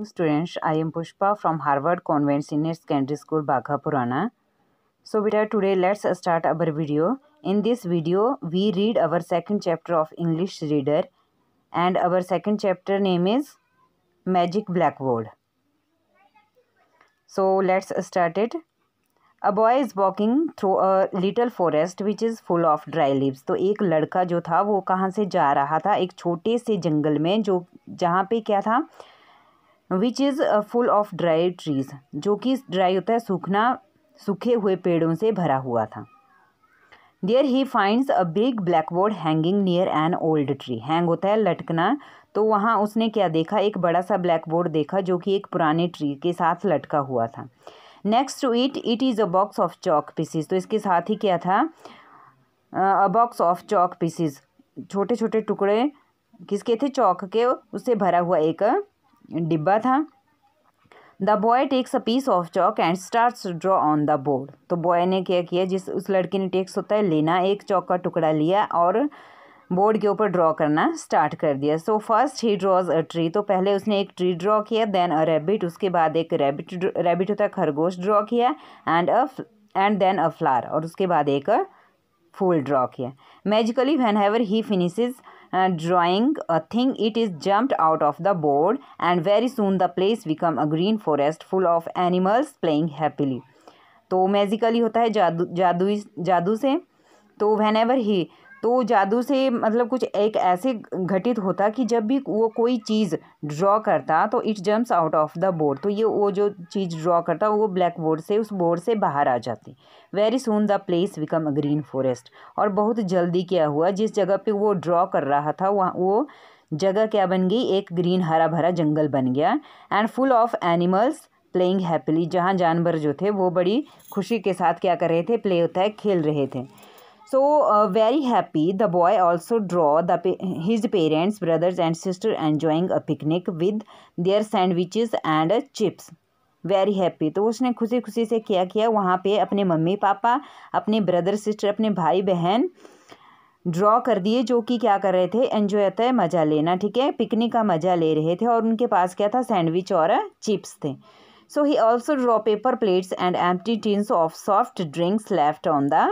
students I am Pushpa from Harvard convent senior secondary school Bagha Purana so बेटा today let's start our video in this video we read our second chapter of English reader and our second chapter name is magic blackboard so let's start it a boy is walking through a little forest which is full of dry leaves तो एक लड़का जो था वो कहाँ से जा रहा था एक छोटे से जंगल में जो जहाँ पे क्या था which is full of dry trees जो कि ड्राई होता है सूखना सूखे हुए पेड़ों से भरा हुआ था there he finds a big blackboard hanging near an old tree hang होता है लटकना तो वहाँ उसने क्या देखा एक बड़ा सा ब्लैक बोर्ड देखा जो कि एक पुराने ट्री के साथ लटका हुआ था next to it it is a box of chalk pieces तो इसके साथ ही क्या था a box of chalk pieces छोटे छोटे टुकड़े किसके थे चौक के उससे भरा हुआ एक डिब्बा था the boy takes a piece of chalk and start draw on the board तो बॉय ने क्या किया जिस उस लड़की ने टेक्स होता है लेना एक चौक का टुकड़ा लिया और बोर्ड के ऊपर ड्रॉ करना स्टार्ट कर दिया so first he draws a tree तो पहले उसने एक ट्री ड्रॉ किया देन अ रैबिट उसके बाद एक रैबिट रैबिट होता है खरगोश ड्रॉ किया and a and then a flower और उसके बाद एक फूल ड्रॉ किया magically whenever he finishes uh, drawing a thing it is jumped out of the board and very soon the place become a green forest full of animals playing happily तो magically होता है जादू जादू जादू से तो van ever he तो जादू से मतलब कुछ एक ऐसे घटित होता कि जब भी वो कोई चीज़ ड्रॉ करता तो it jumps out of the board तो ये वो जो चीज़ ड्रॉ करता वो ब्लैक बोर्ड से उस बोर्ड से बाहर आ जाती very soon the place become a green forest और बहुत जल्दी क्या हुआ जिस जगह पे वो ड्रॉ कर रहा था वहाँ वो जगह क्या बन गई एक ग्रीन हरा भरा जंगल बन गया and full of animals playing happily जहाँ जानवर जो थे वो बड़ी खुशी के साथ क्या कर रहे थे प्ले होता है खेल रहे थे so uh, very happy the boy also draw the his parents brothers and sister enjoying a picnic with their sandwiches and chips very happy तो उसने खुशी खुशी से क्या किया वहाँ पे अपने मम्मी पापा अपने ब्रदर सिस्टर अपने भाई बहन ड्रॉ कर दिए जो कि क्या कर रहे थे एन्जॉय होता है मज़ा लेना ठीक है पिकनिक का मज़ा ले रहे थे और उनके पास क्या था सैंडविच और चिप्स थे so he also draw paper plates and empty tins of soft drinks left on the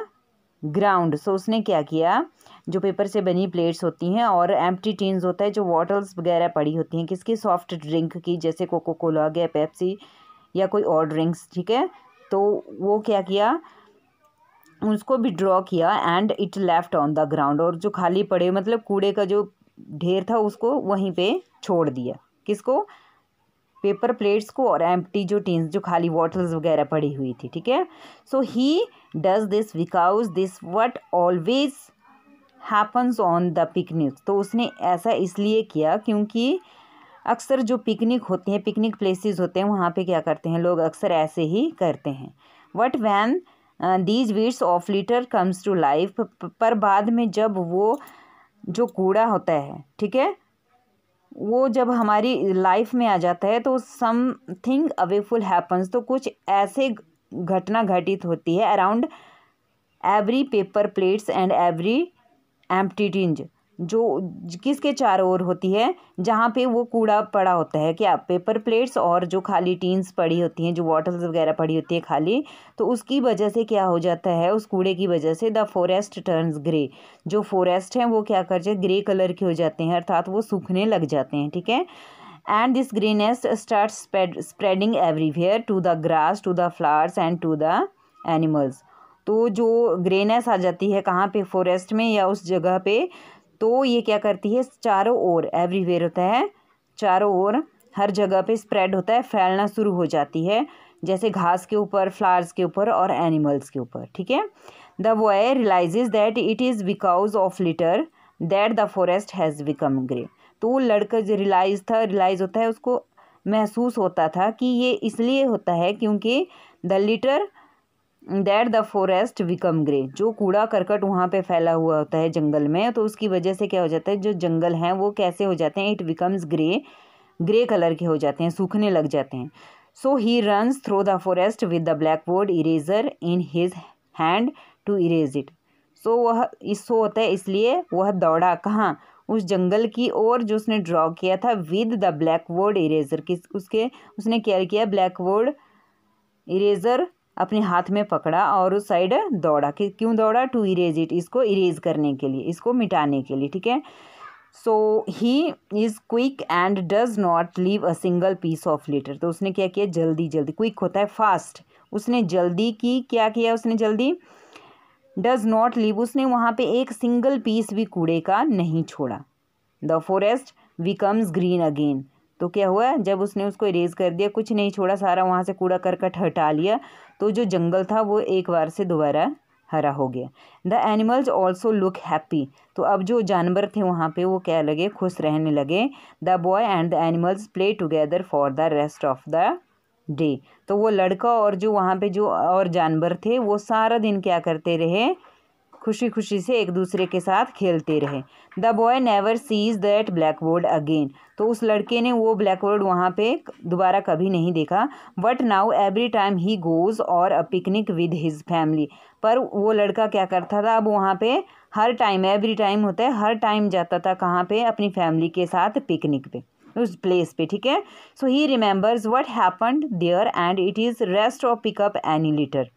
ground so उसने क्या किया जो पेपर से बनी प्लेट्स होती हैं और एम्प्टी टीन्स होता है जो बॉटल्स वगैरह पड़ी होती हैं किसकी सॉफ्ट ड्रिंक की जैसे कोको कोला गया पेप्सी या कोई और ड्रिंक्स ठीक है तो वो क्या किया उसको भी ड्रॉ किया and it left on the ground और जो खाली पड़े मतलब कूड़े का जो ढेर था उसको वहीं पे छोड़ दिया किसको पेपर प्लेट्स को और एम्प्टी जो टीन्स जो खाली बॉटल्स वगैरह पड़ी हुई थी ठीक है so he does this because this what always happens on the picnic तो उसने ऐसा इसलिए किया क्योंकि अक्सर जो पिकनिक होते हैं पिकनिक प्लेसेस होते हैं वहाँ पे क्या करते हैं लोग अक्सर ऐसे ही करते हैं what when these bits of litter comes to life पर बाद में जब वो जो कूड़ा होता है ठीक है वो जब हमारी लाइफ में आ जाता है तो समथिंग अवेफुल हैपन्स तो कुछ ऐसे घटना घटित होती है around every paper plates and every tins जो किसके चारों ओर होती है जहाँ पे वो कूड़ा पड़ा होता है क्या पेपर प्लेट्स और जो खाली टीन्स पड़ी होती हैं जो बॉटल्स वगैरह पड़ी होती है खाली तो उसकी वजह से क्या हो जाता है उस कूड़े की वजह से द फॉरेस्ट टर्न्स ग्रे जो फॉरेस्ट हैं वो क्या कर जाए ग्रे कलर के हो जाते हैं अर्थात वो सूखने लग जाते हैं ठीक है and this greenness start spreading everywhere to the grass to the flowers and to the animals तो जो ग्रेनेस आ जाती है कहाँ पे फॉरेस्ट में या उस जगह पे तो ये क्या करती है चारों ओर एवरीवेयर होता है चारों ओर हर जगह पे स्प्रेड होता है फैलना शुरू हो जाती है जैसे घास के ऊपर फ्लावर्स के ऊपर और एनिमल्स के ऊपर ठीक है the boy realises that it is because of litter that the forest has become grey तो वो लड़का जो रिलाइज था रिलाइज होता है उसको महसूस होता था कि ये इसलिए होता है क्योंकि the litter that the forest become grey जो कूड़ा करकट वहाँ पे फैला हुआ होता है जंगल में तो उसकी वजह से क्या हो जाता है जो जंगल हैं वो कैसे हो जाते हैं it becomes grey grey colour के हो जाते हैं सूखने लग जाते हैं so he runs through the forest with the black board eraser in his hand to erase it so वह इस सो होता है इसलिए वह दौड़ा कहाँ उस जंगल की ओर जो उसने ड्रॉ किया था with the black board eraser किस उसके उसने क्या किया ब्लैक बोर्ड इरेजर अपने हाथ में पकड़ा और उस साइड दौड़ा कि क्यों दौड़ा टू इरेज इट इसको इरेज करने के लिए इसको मिटाने के लिए ठीक है so he is quick and does not leave a single piece of litter तो उसने क्या किया जल्दी जल्दी क्विक होता है फास्ट उसने जल्दी की क्या किया उसने जल्दी डज नॉट लीव उसने वहाँ पे एक सिंगल पीस भी कूड़े का नहीं छोड़ा the forest becomes green again तो क्या हुआ जब उसने उसको इरेज कर दिया कुछ नहीं छोड़ा सारा वहाँ से कूड़ा करकट हटा लिया तो जो जंगल था वो एक बार से दोबारा हरा हो गया the animals also look happy तो अब जो जानवर थे वहाँ पे वो क्या लगे खुश रहने लगे the boy and the animals play together for the rest of the day तो वो लड़का और जो वहाँ पे जो और जानवर थे वो सारा दिन क्या करते रहे खुशी खुशी से एक दूसरे के साथ खेलते रहे the boy never sees that black board again तो उस लड़के ने वो ब्लैक बोर्ड वहाँ पे दोबारा कभी नहीं देखा but now every time he goes on a picnic with his family पर वो लड़का क्या करता था अब वहाँ पे हर टाइम एवरी टाइम होता है हर टाइम जाता था कहाँ पे अपनी फैमिली के साथ पिकनिक पे उस प्लेस पे ठीक है so he remembers what happened there and it is rest of pick up any litter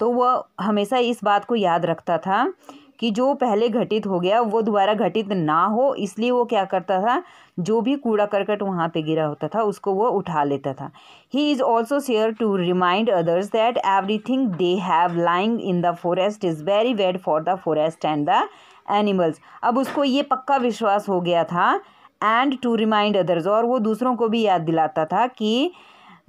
तो वह हमेशा इस बात को याद रखता था कि जो पहले घटित हो गया वो दोबारा घटित ना हो इसलिए वो क्या करता था जो भी कूड़ा करकट वहाँ पे गिरा होता था उसको वो उठा लेता था he is also share to remind others that everything they have lying in the forest is very bad for the forest and the animals अब उसको ये पक्का विश्वास हो गया था एंड टू रिमाइंड अदर्स और वो दूसरों को भी याद दिलाता था कि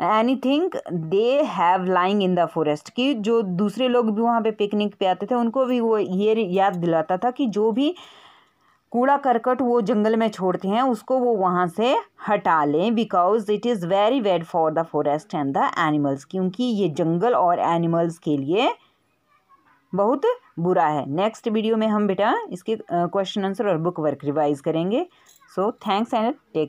anything they have lying in the forest कि जो दूसरे लोग भी वहाँ पे पिकनिक पे आते थे उनको भी वो ये याद दिलाता था कि जो भी कूड़ा करकट वो जंगल में छोड़ते हैं उसको वो वहाँ से हटा लें because it is very bad for the forest and the animals क्योंकि ये जंगल और एनिमल्स के लिए बहुत बुरा है नेक्स्ट वीडियो में हम बेटा इसके क्वेश्चन आंसर और बुक वर्क रिवाइज करेंगे सो थैंक्स एंड टेक